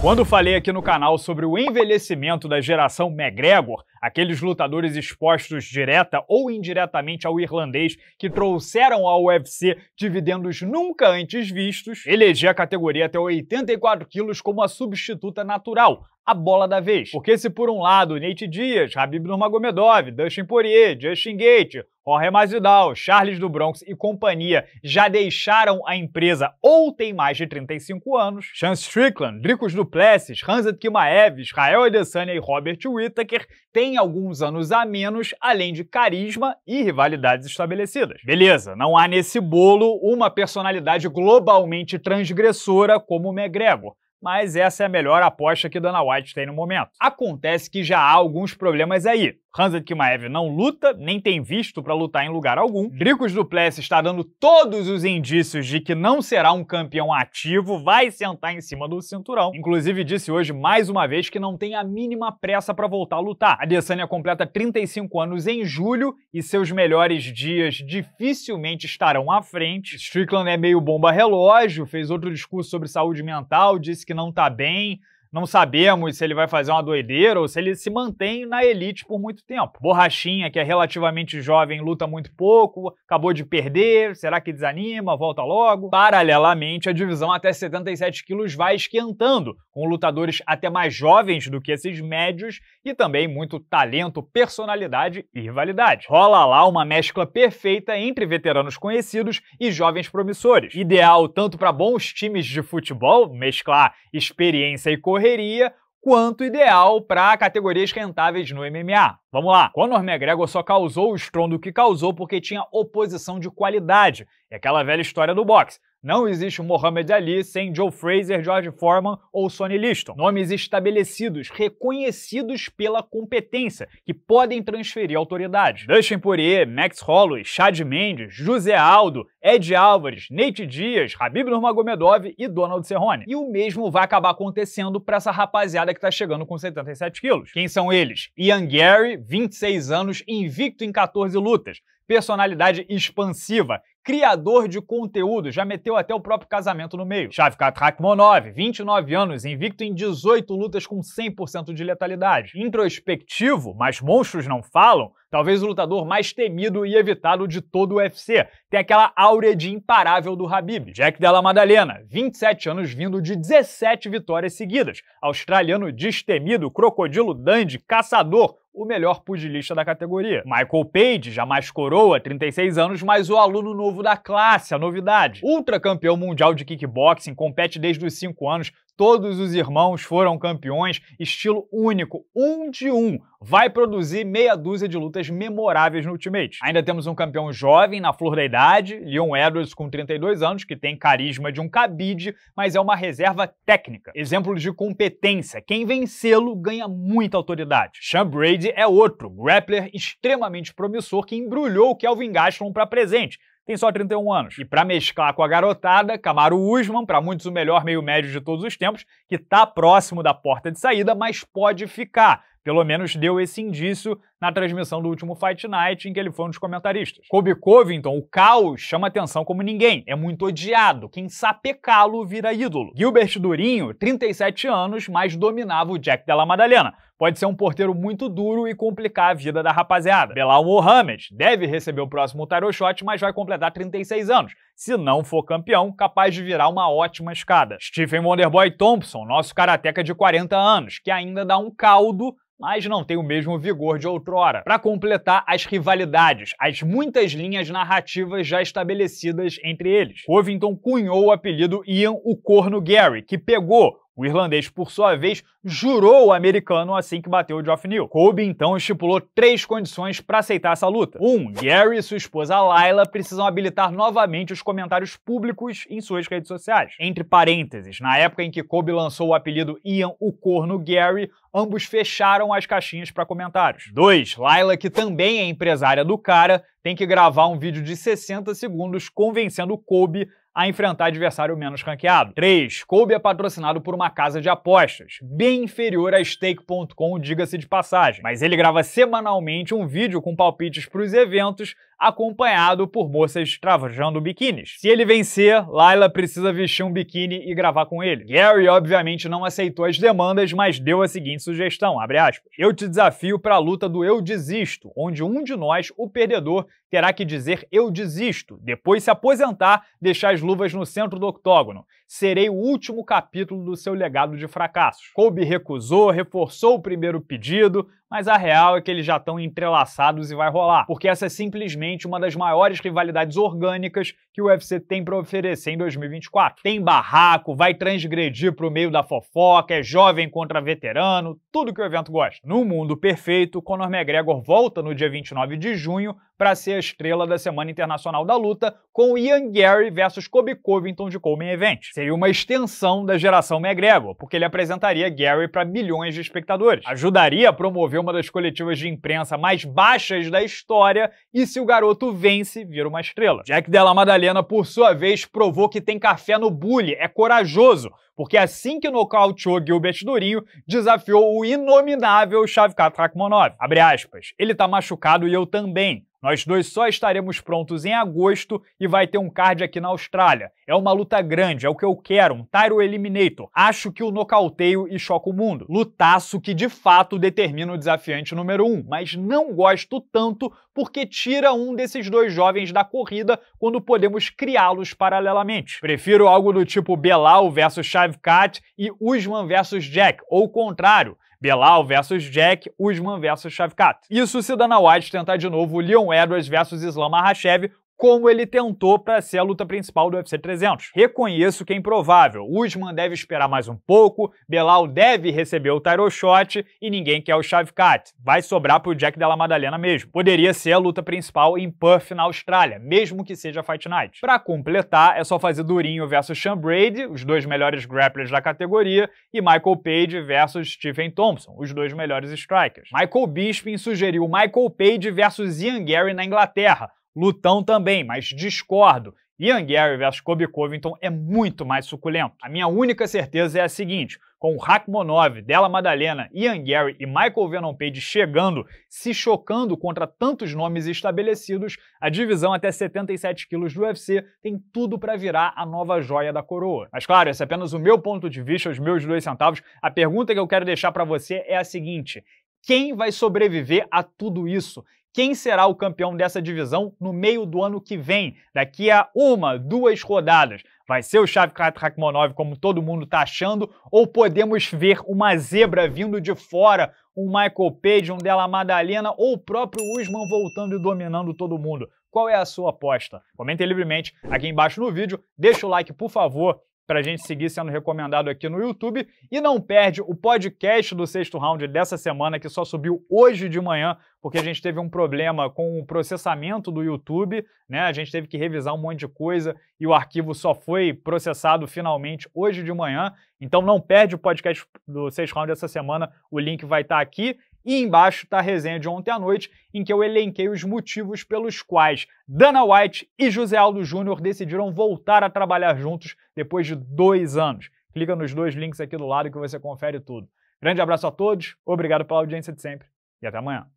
Quando falei aqui no canal sobre o envelhecimento da geração McGregor, aqueles lutadores expostos direta ou indiretamente ao irlandês que trouxeram ao UFC dividendos nunca antes vistos, elegi a categoria até 84 quilos como a substituta natural, a bola da vez. Porque se por um lado Nate Diaz, Habib Nurmagomedov, Dustin Poirier, Justin Gate, Jorge Masvidal, Charles do Bronx e companhia já deixaram a empresa ou têm mais de 35 anos, Sean Strickland, Dricos Duplessis, Hanset Kimaev, Israel Adesanya e Robert Whittaker têm alguns anos a menos, além de carisma e rivalidades estabelecidas. Beleza, não há nesse bolo uma personalidade globalmente transgressora como o McGregor, mas essa é a melhor aposta que Dana White tem no momento. Acontece que já há alguns problemas aí. Hansa Kimaev não luta, nem tem visto para lutar em lugar algum. Dricos uhum. Duplessis está dando todos os indícios de que não será um campeão ativo, vai sentar em cima do cinturão. Inclusive disse hoje mais uma vez que não tem a mínima pressa para voltar a lutar. A Adesanya completa 35 anos em julho e seus melhores dias dificilmente estarão à frente. Strickland é meio bomba relógio, fez outro discurso sobre saúde mental, disse que não está bem, não sabemos se ele vai fazer uma doideira ou se ele se mantém na elite por muito tempo. Borrachinha, que é relativamente jovem, luta muito pouco, acabou de perder, será que desanima, volta logo? Paralelamente, a divisão até 77 quilos vai esquentando, com lutadores até mais jovens do que esses médios e também muito talento, personalidade e rivalidade. Rola lá uma mescla perfeita entre veteranos conhecidos e jovens promissores. Ideal tanto para bons times de futebol, mesclar experiência e coragem, correria, quanto ideal para categorias rentáveis no MMA. Vamos lá. Conor McGregor só causou o estrondo que causou porque tinha oposição de qualidade. É aquela velha história do boxe. Não existe Mohamed Ali sem Joe Fraser, George Foreman ou Sonny Liston. Nomes estabelecidos, reconhecidos pela competência, que podem transferir autoridade. Dustin Poirier, Max Holloway, Chad Mendes, José Aldo, Ed Álvares, Nate Dias, Habib Nurmagomedov e Donald Cerrone. E o mesmo vai acabar acontecendo para essa rapaziada que está chegando com 77 quilos. Quem são eles? Ian Gary, 26 anos, invicto em 14 lutas personalidade expansiva, criador de conteúdo, já meteu até o próprio casamento no meio. Shavkat Rakhmonov, 29 anos, invicto em 18 lutas com 100% de letalidade. Introspectivo, mas monstros não falam, talvez o lutador mais temido e evitado de todo o UFC. Tem aquela áurea de imparável do Habib. Jack Della Madalena, 27 anos vindo de 17 vitórias seguidas. Australiano destemido, crocodilo dandy, caçador, o melhor pugilista da categoria. Michael Page, jamais coroa, 36 anos, mas o aluno novo da classe, a novidade. Ultra campeão mundial de kickboxing, compete desde os 5 anos, Todos os irmãos foram campeões, estilo único, um de um. Vai produzir meia dúzia de lutas memoráveis no Ultimate. Ainda temos um campeão jovem, na flor da idade, Leon Edwards com 32 anos, que tem carisma de um cabide, mas é uma reserva técnica. Exemplo de competência. Quem vencê-lo ganha muita autoridade. Sean Brady é outro, grappler extremamente promissor que embrulhou o Kelvin Gastelum para presente tem só 31 anos. E para mesclar com a garotada, Camaro Usman, para muitos o melhor meio-médio de todos os tempos, que está próximo da porta de saída, mas pode ficar. Pelo menos deu esse indício na transmissão do último Fight Night, em que ele foi um dos comentaristas. Kobe Covington, o caos, chama atenção como ninguém. É muito odiado. Quem sapecá-lo vira ídolo. Gilbert Durinho, 37 anos, mas dominava o Jack Della Madalena pode ser um porteiro muito duro e complicar a vida da rapaziada. Belal Mohamed deve receber o próximo tarot shot, mas vai completar 36 anos. Se não for campeão, capaz de virar uma ótima escada. Stephen Wonderboy Thompson, nosso karateca de 40 anos, que ainda dá um caldo mas não tem o mesmo vigor de outrora outrora, para completar as rivalidades, as muitas linhas narrativas já estabelecidas entre eles. Covington cunhou o apelido Ian o Corno Gary, que pegou o irlandês, por sua vez, jurou o americano assim que bateu o Geoff Neal. Kobe então estipulou três condições para aceitar essa luta. 1. Um, Gary e sua esposa Layla precisam habilitar novamente os comentários públicos em suas redes sociais. Entre parênteses, na época em que Kobe lançou o apelido Ian o Corno Gary, ambos fecharam as caixinhas para comentários. 2. Layla, que também é empresária do cara, tem que gravar um vídeo de 60 segundos convencendo Kobe a enfrentar adversário menos ranqueado. 3. Kobe é patrocinado por uma casa de apostas, bem inferior a stake.com, diga-se de passagem, mas ele grava semanalmente um vídeo com palpites para os eventos acompanhado por moças trajando biquínis. Se ele vencer, Layla precisa vestir um biquíni e gravar com ele. Gary, obviamente, não aceitou as demandas, mas deu a seguinte sugestão, abre aspas. Eu te desafio para a luta do Eu Desisto, onde um de nós, o perdedor, terá que dizer Eu Desisto, depois se aposentar, deixar as luvas no centro do octógono. Serei o último capítulo do seu legado de fracassos. Kobe recusou, reforçou o primeiro pedido, mas a real é que eles já estão entrelaçados e vai rolar, porque essa é simplesmente uma das maiores rivalidades orgânicas que o UFC tem para oferecer em 2024. Tem barraco, vai transgredir para o meio da fofoca, é jovem contra veterano, tudo que o evento gosta. No mundo perfeito, Conor McGregor volta no dia 29 de junho para ser a estrela da Semana Internacional da Luta, com Ian Gary versus Kobe Covington de Coleman Event. Seria uma extensão da geração McGregor, porque ele apresentaria Gary para milhões de espectadores. Ajudaria a promover uma das coletivas de imprensa mais baixas da história e se o garoto vence, vira uma estrela. Jack Della Madalena, por sua vez, provou que tem café no bule, é corajoso, porque assim que nocauteou Gilbert Durinho, desafiou o inominável Shavkat Rakhmonov. Abre aspas, ele tá machucado e eu também. Nós dois só estaremos prontos em agosto e vai ter um card aqui na Austrália. É uma luta grande, é o que eu quero, um Tyro Eliminator. Acho que o nocauteio e choca o mundo. Lutaço que de fato determina o desafiante número 1, um, mas não gosto tanto porque tira um desses dois jovens da corrida quando podemos criá-los paralelamente. Prefiro algo do tipo Belal versus Shavkat e Usman versus Jack, ou o contrário. Belal versus Jack, Usman versus Shavkat. Isso se Dana White tentar de novo Leon Edwards versus Islam Makhachev, como ele tentou para ser a luta principal do UFC 300. Reconheço que é improvável. Usman deve esperar mais um pouco, Belal deve receber o title shot e ninguém quer o Shavkat. Vai sobrar para o Jack Della Madalena mesmo. Poderia ser a luta principal em Perth na Austrália, mesmo que seja Fight Night. Para completar, é só fazer Durinho versus Sean Brady, os dois melhores grapplers da categoria, e Michael Page versus Stephen Thompson, os dois melhores strikers. Michael Bisping sugeriu Michael Page versus Ian Gary na Inglaterra, lutão também, mas discordo. Ian Gary vs Kobe Covington é muito mais suculento. A minha única certeza é a seguinte: com Rakmonov, Della Madalena, Ian Gary e Michael Venom Page chegando, se chocando contra tantos nomes estabelecidos, a divisão até 77 quilos do UFC tem tudo para virar a nova joia da coroa. Mas claro, esse é apenas o meu ponto de vista, os meus dois centavos. A pergunta que eu quero deixar para você é a seguinte: quem vai sobreviver a tudo isso? quem será o campeão dessa divisão no meio do ano que vem, daqui a uma, duas rodadas. Vai ser o Shavkat Rakhmonov, como todo mundo está achando, ou podemos ver uma zebra vindo de fora, um Michael Page, um Della Madalena, ou o próprio Usman voltando e dominando todo mundo? Qual é a sua aposta? Comentem livremente aqui embaixo no vídeo, deixa o like, por favor, para a gente seguir sendo recomendado aqui no YouTube. E não perde o podcast do sexto round dessa semana, que só subiu hoje de manhã, porque a gente teve um problema com o processamento do YouTube, né? A gente teve que revisar um monte de coisa e o arquivo só foi processado finalmente hoje de manhã. Então não perde o podcast do sexto round dessa semana, o link vai estar tá aqui. E embaixo está a resenha de ontem à noite, em que eu elenquei os motivos pelos quais Dana White e José Aldo Júnior decidiram voltar a trabalhar juntos depois de dois anos. Clica nos dois links aqui do lado que você confere tudo. Grande abraço a todos, obrigado pela audiência de sempre e até amanhã.